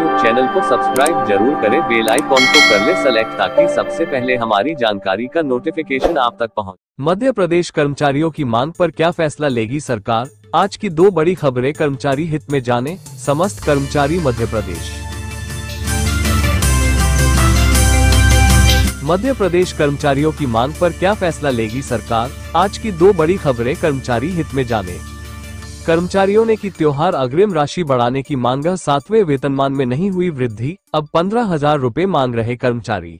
YouTube channel को subscribe जरूर करें बेल आइकॉन को कर ले सेलेक्ट ताकि सबसे पहले हमारी जानकारी का नोटिफिकेशन आप तक पहुंचे मध्य प्रदेश कर्मचारियों की मांग पर क्या फैसला लेगी सरकार आज की दो बड़ी खबरें कर्मचारी हित में जाने समस्त कर्मचारी मध्य प्रदेश मध्य प्रदेश कर्मचारियों की मांग पर क्या फैसला लेगी सरकार आज की दो बड़ी खबरें कर्मचारी हित में जाने कर्मचारियों ने की त्योहार अग्रिम राशि बढ़ाने की मांग सातवें वेतनमान में नहीं हुई वृद्धि अब पंद्रह हजार रूपए मांग रहे कर्मचारी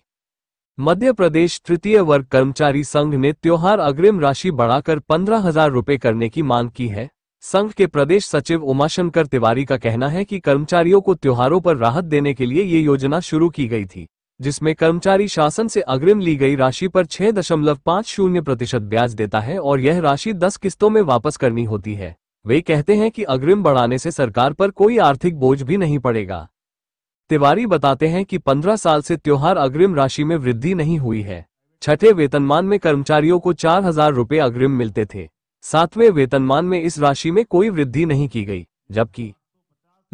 मध्य प्रदेश तृतीय वर्ग कर्मचारी संघ ने त्योहार अग्रिम राशि बढ़ाकर पंद्रह हजार रूपए करने की मांग की है संघ के प्रदेश सचिव उमाशंकर तिवारी का कहना है कि कर्मचारियों को त्योहारों पर राहत देने के लिए ये योजना शुरू की गई थी जिसमें कर्मचारी शासन से अग्रिम ली गई राशि पर छह दशमलव पाँच शून्य प्रतिशत ब्याज देता है और यह राशि दस किस्तों में वापस करनी होती है वे कहते हैं कि अग्रिम बढ़ाने से सरकार पर कोई आर्थिक बोझ भी नहीं पड़ेगा तिवारी बताते हैं कि 15 साल से त्योहार अग्रिम राशि में वृद्धि नहीं हुई है छठे वेतनमान में कर्मचारियों को चार हजार रूपए अग्रिम मिलते थे सातवें वेतनमान में इस राशि में कोई वृद्धि नहीं की गई जबकि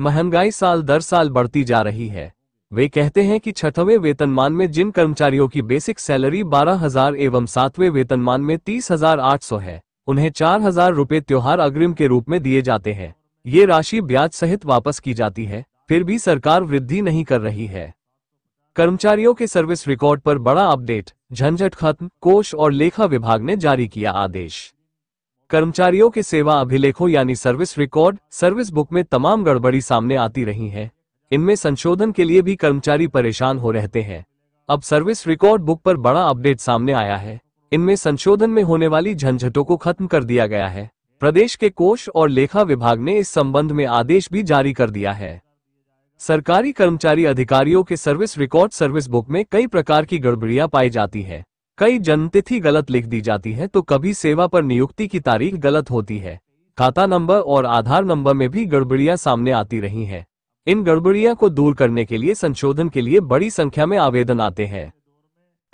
महंगाई साल दर साल बढ़ती जा रही है वे कहते हैं कि छठवें वेतनमान में जिन कर्मचारियों की बेसिक सैलरी 12,000 एवं सातवें वेतनमान में 30,800 है उन्हें चार हजार रूपए त्योहार अग्रिम के रूप में दिए जाते हैं ये राशि ब्याज सहित वापस की जाती है फिर भी सरकार वृद्धि नहीं कर रही है कर्मचारियों के सर्विस रिकॉर्ड पर बड़ा अपडेट झंझट खत्म कोष और लेखा विभाग ने जारी किया आदेश कर्मचारियों के सेवा अभिलेखों यानी सर्विस रिकॉर्ड सर्विस बुक में तमाम गड़बड़ी सामने आती रही है इनमें संशोधन के लिए भी कर्मचारी परेशान हो रहते हैं अब सर्विस रिकॉर्ड बुक पर बड़ा अपडेट सामने आया है इनमें संशोधन में होने वाली झंझटों को खत्म कर दिया गया है प्रदेश के कोष और लेखा विभाग ने इस संबंध में आदेश भी जारी कर दिया है सरकारी कर्मचारी अधिकारियों के सर्विस रिकॉर्ड सर्विस बुक में कई प्रकार की गड़बड़ियां पाई जाती है कई जन्मतिथि गलत लिख दी जाती है तो कभी सेवा पर नियुक्ति की तारीख गलत होती है खाता नंबर और आधार नंबर में भी गड़बड़ियां सामने आती रही हैं। इन गड़बड़ियां को दूर करने के लिए संशोधन के लिए बड़ी संख्या में आवेदन आते हैं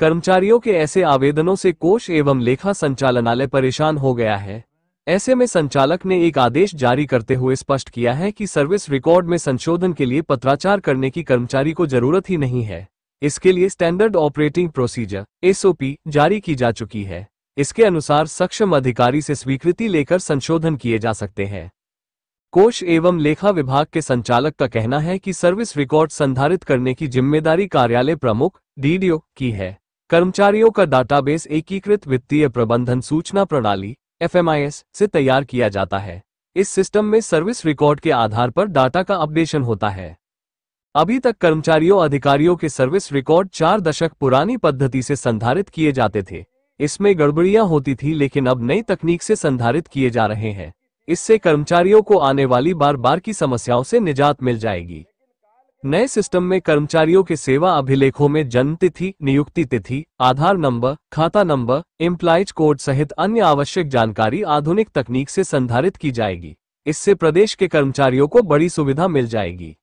कर्मचारियों के ऐसे आवेदनों से कोष एवं लेखा संचालनालय परेशान हो गया है ऐसे में संचालक ने एक आदेश जारी करते हुए स्पष्ट किया है कि सर्विस रिकॉर्ड में संशोधन के लिए पत्राचार करने की कर्मचारी को जरूरत ही नहीं है इसके लिए स्टैंडर्ड ऑपरेटिंग प्रोसीजर एसओपी जारी की जा चुकी है इसके अनुसार सक्षम अधिकारी से स्वीकृति लेकर संशोधन किए जा सकते हैं कोष एवं लेखा विभाग के संचालक का कहना है कि सर्विस रिकॉर्ड संधारित करने की जिम्मेदारी कार्यालय प्रमुख डीडीओ की है कर्मचारियों का डाटाबेस एकीकृत वित्तीय प्रबंधन सूचना प्रणाली एफ से तैयार किया जाता है इस सिस्टम में सर्विस रिकॉर्ड के आधार पर डाटा का अपडेशन होता है अभी तक कर्मचारियों अधिकारियों के सर्विस रिकॉर्ड चार दशक पुरानी पद्धति से संधारित किए जाते थे इसमें गड़बड़ियां होती थी लेकिन अब नई तकनीक से संधारित किए जा रहे हैं इससे कर्मचारियों को आने वाली बार बार की समस्याओं से निजात मिल जाएगी नए सिस्टम में कर्मचारियों के सेवा अभिलेखों में जन्म तिथि नियुक्ति तिथि आधार नंबर खाता नंबर एम्प्लाइज कोड सहित अन्य आवश्यक जानकारी आधुनिक तकनीक से संधारित की जाएगी इससे प्रदेश के कर्मचारियों को बड़ी सुविधा मिल जाएगी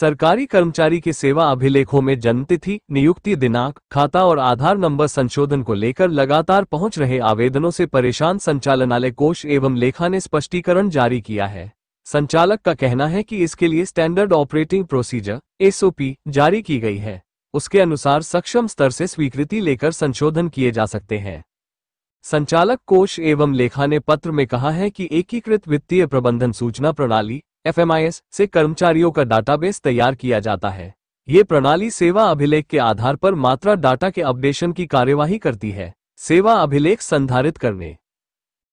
सरकारी कर्मचारी के सेवा अभिलेखों में जन्मतिथि नियुक्ति दिनांक खाता और आधार नंबर संशोधन को लेकर लगातार पहुंच रहे आवेदनों से परेशान संचालनालय कोष एवं लेखा ने स्पष्टीकरण जारी किया है संचालक का कहना है कि इसके लिए स्टैंडर्ड ऑपरेटिंग प्रोसीजर एसओपी जारी की गई है उसके अनुसार सक्षम स्तर से स्वीकृति लेकर संशोधन किए जा सकते हैं संचालक कोष एवं लेखा ने पत्र में कहा है कि एकीकृत वित्तीय प्रबंधन सूचना प्रणाली एफएमआईएस से कर्मचारियों का डाटाबेस तैयार किया जाता है ये प्रणाली सेवा अभिलेख के आधार पर मात्रा डाटा के अपडेशन की कार्यवाही करती है सेवा अभिलेख संधारित करने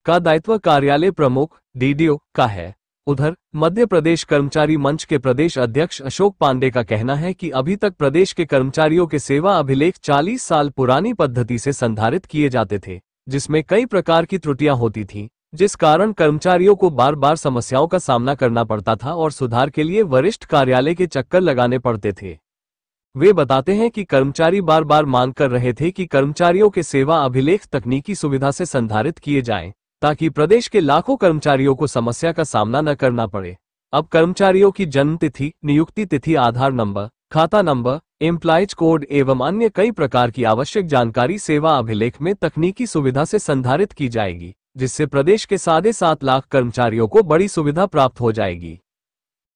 का दायित्व कार्यालय प्रमुख डीडीओ का है उधर मध्य प्रदेश कर्मचारी मंच के प्रदेश अध्यक्ष अशोक पांडे का कहना है कि अभी तक प्रदेश के कर्मचारियों के सेवा अभिलेख 40 साल पुरानी पद्धति से संधारित किए जाते थे जिसमें कई प्रकार की त्रुटियां होती थी जिस कारण कर्मचारियों को बार बार समस्याओं का सामना करना पड़ता था और सुधार के लिए वरिष्ठ कार्यालय के चक्कर लगाने पड़ते थे वे बताते हैं कि कर्मचारी बार बार मांग कर रहे थे कि कर्मचारियों के सेवा अभिलेख तकनीकी सुविधा से संधारित किए जाएं, ताकि प्रदेश के लाखों कर्मचारियों को समस्या का सामना न करना पड़े अब कर्मचारियों की जन्म तिथि नियुक्ति तिथि आधार नंबर खाता नंबर एम्प्लाइज कोड एवं अन्य कई प्रकार की आवश्यक जानकारी सेवा अभिलेख में तकनीकी सुविधा से संधारित की जाएगी जिससे प्रदेश के साढ़े सात लाख कर्मचारियों को बड़ी सुविधा प्राप्त हो जाएगी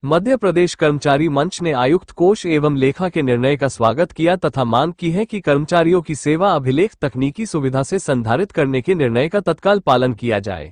मध्य प्रदेश कर्मचारी मंच ने आयुक्त कोष एवं लेखा के निर्णय का स्वागत किया तथा मांग की है कि कर्मचारियों की सेवा अभिलेख तकनीकी सुविधा से संधारित करने के निर्णय का तत्काल पालन किया जाए